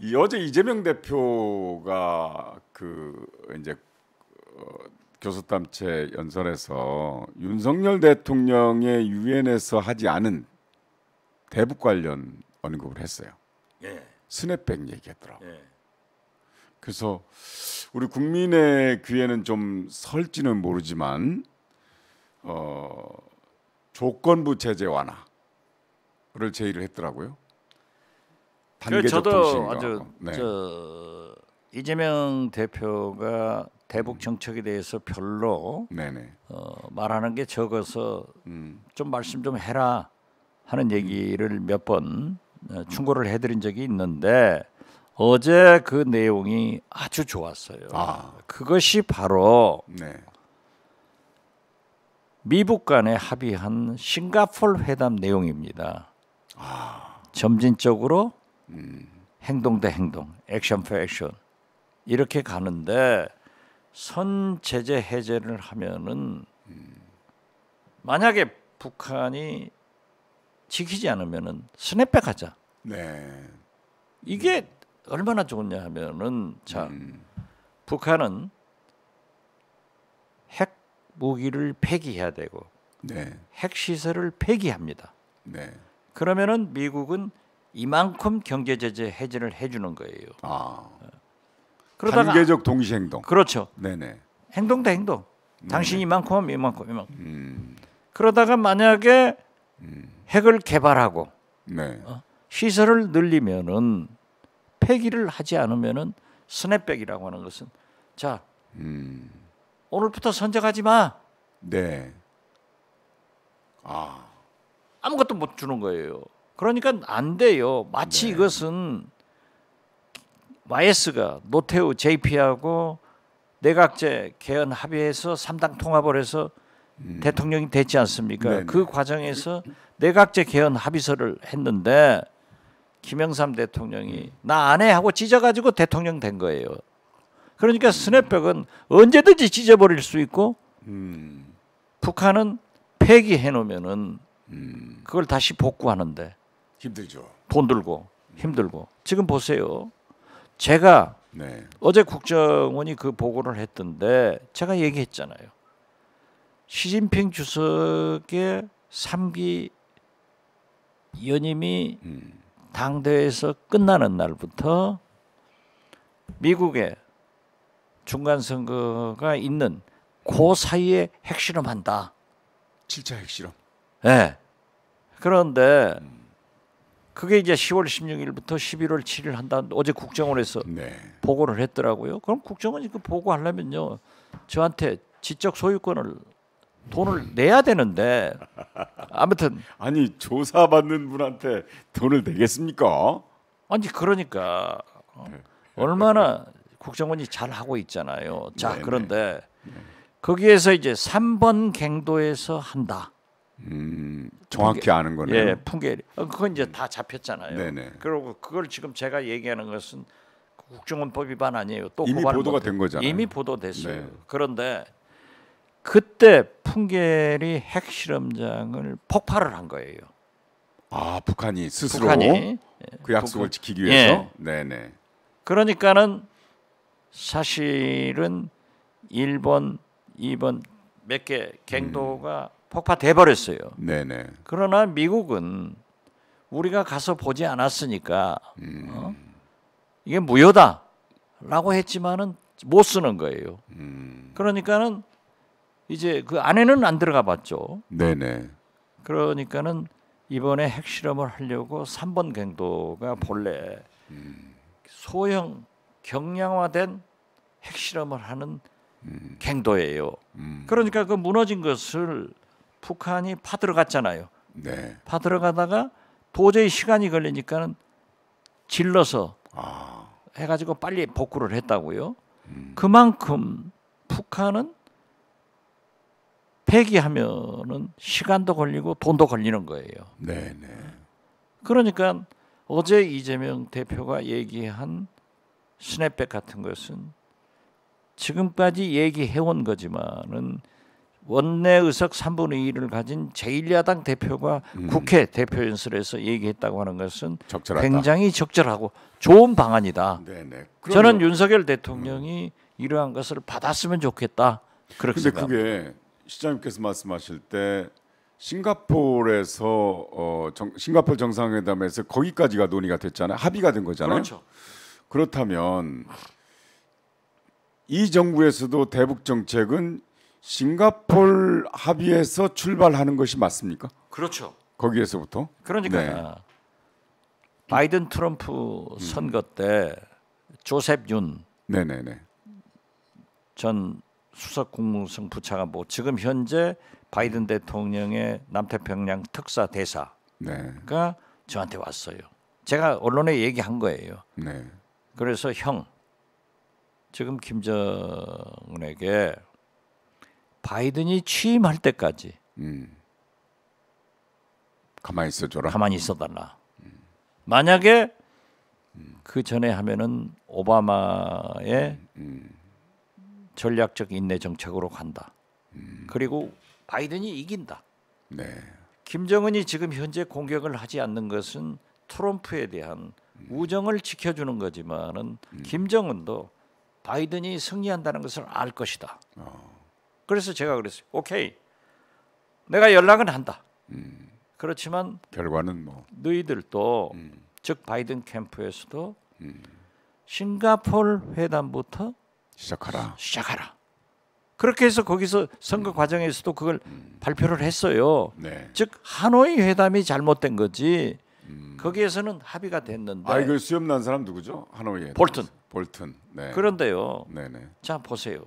이 어제 이재명 대표가 그 이제 어, 교수단체 연설에서 윤석열 대통령의 유엔에서 하지 않은 대북 관련 언급을 했어요. 예. 스냅백 얘기했더라고. 예. 그래서 우리 국민의 귀에는 좀 설지는 모르지만 어, 조건부 제재 완화를 제의를 했더라고요. 그 저도 통신과. 아주 네. 저 이재명 대표가 대북 정책에 대해서 별로 네네. 어, 말하는 게 적어서 음. 좀 말씀 좀 해라 하는 음. 얘기를 몇번 어, 충고를 해드린 적이 있는데 어제 그 내용이 아주 좋았어요. 아. 그것이 바로 네. 미북 간에 합의한 싱가폴 회담 내용입니다. 아. 점진적으로 음. 행동 대 행동, 액션 퍼 액션 이렇게 가는데 선 제재 해제를 하면은 만약에 북한이 지키지 않으면은 스냅백하자. 네. 이게 음. 얼마나 좋냐 하면은 자 북한은 핵 무기를 폐기해야 되고 네. 핵 시설을 폐기합니다. 네. 그러면은 미국은 이만큼 경제 제재 해제를 해주는 거예요. 아. 그러다가 단계적 동시 행동. 그렇죠. 네네. 행동 대 행동. 네당신 음, 네. 이만큼 하면 이만큼 이만큼. 음. 그러다가 만약에 음. 핵을 개발하고 네. 어? 시설을 늘리면은 폐기를 하지 않으면은 스냅백이라고 하는 것은 자 음. 오늘부터 선적하지 마. 네. 아 아무것도 못 주는 거예요. 그러니까 안 돼요. 마치 네. 이것은 YS가 노태우 JP하고 내각제 개헌 합의해서 삼당 통합을 해서 음. 대통령이 됐지 않습니까? 네네. 그 과정에서 내각제 개헌 합의서를 했는데 김영삼 대통령이 나 안 해 하고 찢어가지고 대통령 된 거예요. 그러니까 음. 스냅백은 언제든지 찢어버릴 수 있고 음. 북한은 폐기해 놓으면은 음. 그걸 다시 복구하는데 힘들죠. 돈 들고 힘들고 지금 보세요. 제가 네. 어제 국정원이 그 보고를 했던데 제가 얘기했잖아요. 시진핑 주석의 3기 연임이 음. 당대에서 끝나는 날부터 미국의 중간 선거가 있는 그 사이에 핵실험한다. 7차 핵실험. 네. 그런데 음. 그게 이제 10월 16일부터 11월 7일 한다. 어제 국정원에서 네. 보고를 했더라고요. 그럼 국정원이 그 보고하려면요. 저한테 지적 소유권을 돈을 내야 되는데 아무튼 아니 조사받는 분한테 돈을 내겠습니까? 아니 그러니까 어, 네. 얼마나 국정원이 잘 하고 있잖아요. 자, 네, 네. 그런데 네. 거기에서 이제 3번 갱도에서 한다. 음, 정확히 풍계, 아는 거네요. 예, 풍계. 어, 그건 이제 다 잡혔잖아요. 네네. 그리고 그걸 지금 제가 얘기하는 것은 국정원법 위반 아니에요. 또 이미 보도가 된 거잖아요. 이미 보도됐어요. 네. 그런데 그때 풍계리 핵실험장을 폭발을 한 거예요. 아 북한이 스스로 북한이, 예, 그 약속을 북한, 지키기 위해서. 예. 네네. 그러니까는 사실은 1번, 2번 몇개 음. 갱도가 폭파돼 버렸어요. 네네. 그러나 미국은 우리가 가서 보지 않았으니까 음. 어? 이게 무효다라고 했지만은 못 쓰는 거예요. 음. 그러니까는 이제 그 안에는 안 들어가 봤죠. 네네. 그러니까는 이번에 핵실험을 하려고 3번 갱도가 본래 음. 소형 경량화된 핵실험을 하는 갱도예요. 음. 음. 그러니까 그 무너진 것을 북한이 파들어갔잖아요. 네. 파들어가다가 도저히 시간이 걸리니까는 질러서 아. 해가지고 빨리 복구를 했다고요. 음. 그만큼 북한은 폐기하면은 시간도 걸리고 돈도 걸리는 거예요. 네, 네. 그러니까 어제 이재명 대표가 얘기한 스냅백 같은 것은 지금까지 얘기해온 거지만은 원내 의석 3분의 1을 가진 제1야당 대표가 음. 국회 대표연설에서 얘기했다고 하는 것은 적절하다. 굉장히 적절하고 좋은 방안이다. 네네. 네. 저는 윤석열 음. 대통령이 음. 이러한 것을 받았으면 좋겠다. 그렇게 그게 시장님께서 말씀하실 때 싱가포르에서 어, 정, 싱가포르 정상회담에서 거기까지가 논의가 됐잖아요. 합의가 된 거잖아요. 그렇죠. 그렇다면 이 정부에서도 대북 정책은 싱가폴 합의에서 출발하는 것이 맞습니까? 그렇죠. 거기에서부터. 그러니까 네. 바이든 트럼프 선거 때 조셉 윤 네네네. 전 수석 국무성 부차관보 지금 현재 바이든 대통령의 남태평양 특사 대사가 네. 저한테 왔어요. 제가 언론에 얘기한 거예요. 네. 그래서 형 지금 김정은에게 바이든이 취임할 때까지 음. 가만히 있어줘라. 가만히 있어달라. 음. 만약에 음. 그 전에 하면은 오바마의 음, 음. 전략적 인내 정책으로 간다. 음. 그리고 바이든이 이긴다. 네. 김정은이 지금 현재 공격을 하지 않는 것은 트럼프에 대한 우정을 지켜주는 거지만은 김정은도 바이든이 승리한다는 것을 알 것이다. 어. 그래서 제가 그랬어요. 오케이. 내가 연락은 한다. 음. 그렇지만 결과는 뭐 너희들도 음. 즉 바이든 캠프에서도 음. 싱가폴 회담부터 시작하라. 시작하라. 그렇게 해서 거기서 선거 음. 과정에서도 그걸 음. 발표를 했어요. 네. 즉 하노이 회담이 잘못된 거지. 음. 거기에서는 합의가 됐는데. 아 이걸 수염 난 사람 누구죠? 하노이에. 볼튼. 볼튼. 네. 그런데요. 네네. 자 보세요.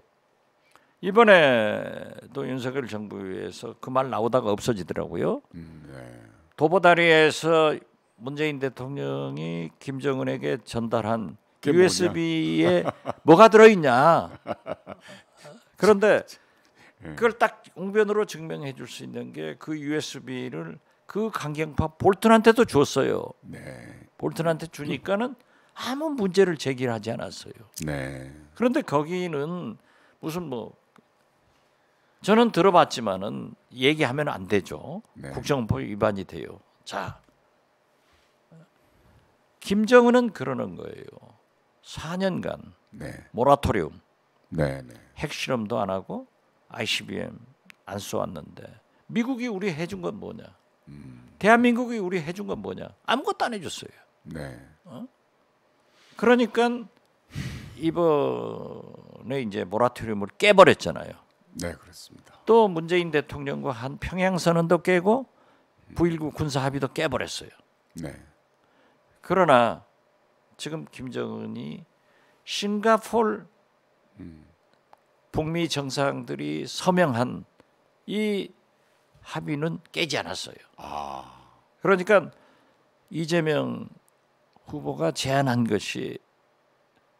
이번에도 윤석열 정부에서 그 말 나오다가 없어지더라고요. 음, 네. 도보다리에서 문재인 대통령이 김정은에게 전달한 USB에 뭐가 들어있냐. 그런데 네. 그걸 딱 웅변으로 증명해 줄 수 있는 게 그 USB를 그 강경파 볼튼한테도 줬어요. 네. 볼튼한테 주니까는 아무 문제를 제기하지 않았어요. 네. 그런데 거기는 무슨 뭐 저는 들어봤지만은 얘기하면 안 되죠. 네. 국정법 위반이 돼요. 자, 김정은은 그러는 거예요. 4년간 네. 모라토리움, 네, 네, 핵실험도 안 하고 ICBM 안 쏘았는데 미국이 우리 해준 건 뭐냐? 음. 대한민국이 우리 해준 건 뭐냐? 아무것도 안 해줬어요. 네. 어? 그러니까 이번에 이제 모라토리움을 깨버렸잖아요. 네, 그렇습니다. 또 문재인 대통령과 한 평양 선언도 깨고 919 군사 합의도 깨버렸어요. 네. 그러나 지금 김정은이 싱가폴 음. 북미 정상들이 서명한 이 합의는 깨지 않았어요. 아. 그러니까 이재명 후보가 제안한 것이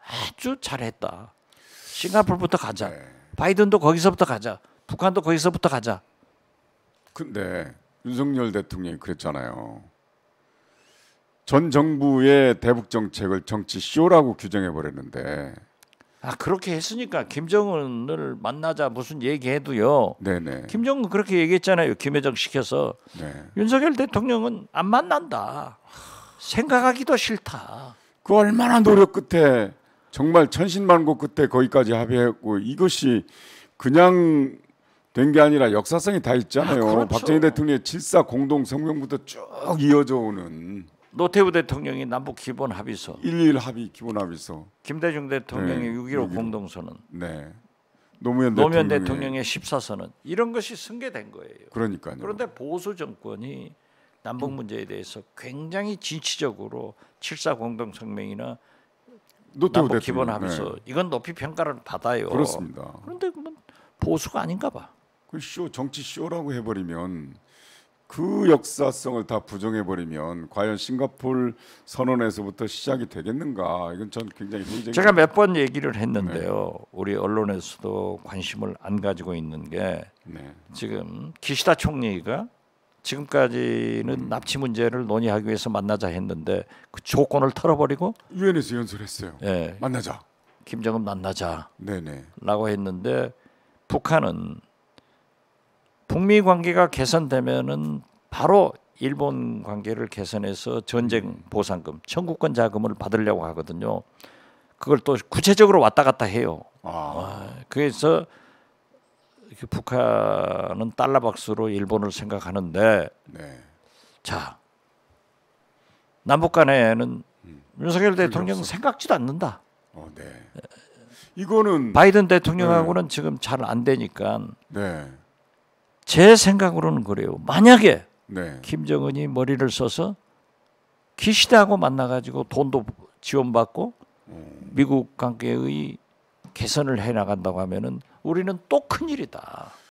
아주 잘했다. 싱가폴부터 가자. 네. 바이든도 거기서부터 가자. 북한도 거기서부터 가자. 근데 윤석열 대통령이 그랬잖아요. 전 정부의 대북 정책을 정치 쇼라고 규정해 버렸는데 아 그렇게 했으니까 김정은을 만나자 무슨 얘기해도요. 네네. 김정은 그렇게 얘기했잖아요. 김여정 시켜서 네. 윤석열 대통령은 안 만난다. 생각하기도 싫다. 그 얼마나 노력 끝에 정말 천신만고 끝에 거기까지 합의했고 이것이 그냥 된 게 아니라 역사성이 다 있잖아요. 아, 그렇죠. 박정희 대통령의 7사 공동 성명부터 쭉 이어져 오는 노태우 대통령이 남북 기본 합의서 1.1 합의 기본 합의서 김대중 대통령의 네, 6.15 공동선언 네. 노무현, 노무현 대통령의, 14선언 이런 것이 승계된 거예요. 그러니까요. 그런데 보수 정권이 남북 문제에 대해서 굉장히 진취적으로 7사 공동 성명이나 노태우 대 기본하면서 네. 이건 높이 평가를 받아요. 그렇습니다. 그런데 그 보수가 아닌가 봐. 그쇼 정치 쇼라고 해버리면 그 역사성을 다 부정해버리면 과연 싱가폴 선언에서부터 시작이 되겠는가? 이건 전 굉장히 문제. 제가 몇 번 얘기를 했는데요. 네. 우리 언론에서도 관심을 안 가지고 있는 게 네. 지금 기시다 총리가 지금까지는 음. 납치 문제를 논의하기 위해서 만나자 했는데 그 조건을 털어버리고 유엔에서 연설했어요. 예, 만나자. 김정은 만나자. 네네.라고 했는데 북한은 북미 관계가 개선되면은 바로 일본 관계를 개선해서 전쟁 음. 보상금, 청구권 자금을 받으려고 하거든요. 그걸 또 구체적으로 왔다 갔다 해요. 아. 아, 그래서 북한은 달러 박스로 일본을 생각하는데 네. 자 남북 간에는 음, 윤석열 대통령 생각지도 않는다. 어, 네. 이거는 바이든 대통령하고는 네. 지금 잘 안 되니까 네. 제 생각으로는 그래요. 만약에 네. 김정은이 머리를 써서 기시다하고 만나가지고 돈도 지원받고 음. 미국 관계의 개선을 해 나간다고 하면은 우리는 또 큰일이다.